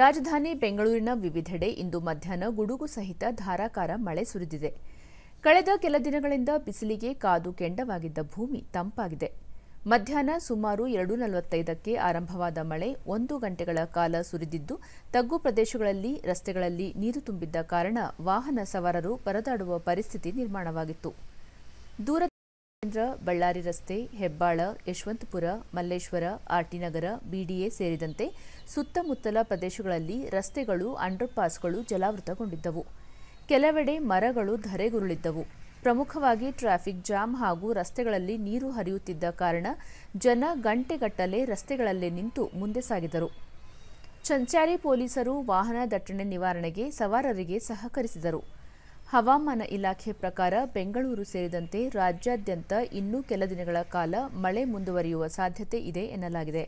ರಾಜಧಾನಿ ಬೆಂಗಳೂರಿನ ವಿವಿಧೆಡೆ ಇಂದು ಮಧ್ಯಾಹ್ನ ಗುಡುಗು ಸಹಿತ ಧಾರಾಕಾರ ಮಳೆ ಸುರಿದಿದೆ ಕಳೆದ ಕೆಲ ದಿನಗಳಿಂದ ಬಿಸಿಲಿಗೆ ಕಾದು ಕೆಂಡವಾಗಿದ್ದ ಭೂಮಿ ತಂಪಾಗಿದೆ ಮಧ್ಯಾಹ್ನ ಸುಮಾರು ಎರಡು ನಲವತ್ತೈದಕ್ಕೆ ಆರಂಭವಾದ ಮಳೆ ಒಂದು ಗಂಟೆಗಳ ಕಾಲ ಸುರಿದಿದ್ದು ತಗ್ಗು ಪ್ರದೇಶಗಳಲ್ಲಿ ರಸ್ತೆಗಳಲ್ಲಿ ನೀರು ತುಂಬಿದ್ದ ಕಾರಣ ವಾಹನ ಸವಾರರು ಪರದಾಡುವ ಪರಿಸ್ಥಿತಿ ನಿರ್ಮಾಣವಾಗಿತ್ತು ದೂರ ಕೇಂದ್ರ ಬಳ್ಳಾರಿ ರಸ್ತೆ ಹೆಬ್ಬಾಳ ಯಶವಂತಪುರ ಮಲ್ಲೇಶ್ವರ ಆರ್ಟಿನಗರ ಬಿಡಿಎ ಸೇರಿದಂತೆ ಸುತ್ತಮುತ್ತಲ ಪ್ರದೇಶಗಳಲ್ಲಿ ರಸ್ತೆಗಳು ಅಂಡರ್ಪಾಸ್ಗಳು ಜಲಾವೃತಗೊಂಡಿದ್ದವು ಕೆಲವೆಡೆ ಮರಗಳು ಧರೆಗುರುಳಿದ್ದವು ಪ್ರಮುಖವಾಗಿ ಟ್ರಾಫಿಕ್ ಜಾಮ್ ಹಾಗೂ ರಸ್ತೆಗಳಲ್ಲಿ ನೀರು ಹರಿಯುತ್ತಿದ್ದ ಕಾರಣ ಜನ ಗಂಟೆಗಟ್ಟಲೆ ರಸ್ತೆಗಳಲ್ಲೇ ನಿಂತು ಮುಂದೆ ಸಾಗಿದರು ಚಂಚಾರಿ ಪೊಲೀಸರು ವಾಹನ ದಟ್ಟಣೆ ನಿವಾರಣೆಗೆ ಸವಾರರಿಗೆ ಸಹಕರಿಸಿದರು ಹವಾಮಾನ ಇಲಾಖೆ ಪ್ರಕಾರ ಬೆಂಗಳೂರು ಸೇರಿದಂತೆ ರಾಜ್ಯಾದ್ಯಂತ ಇನ್ನೂ ಕೆಲ ದಿನಗಳ ಕಾಲ ಮಳೆ ಮುಂದುವರಿಯುವ ಸಾಧ್ಯತೆ ಇದೆ ಎನ್ನಲಾಗಿದೆ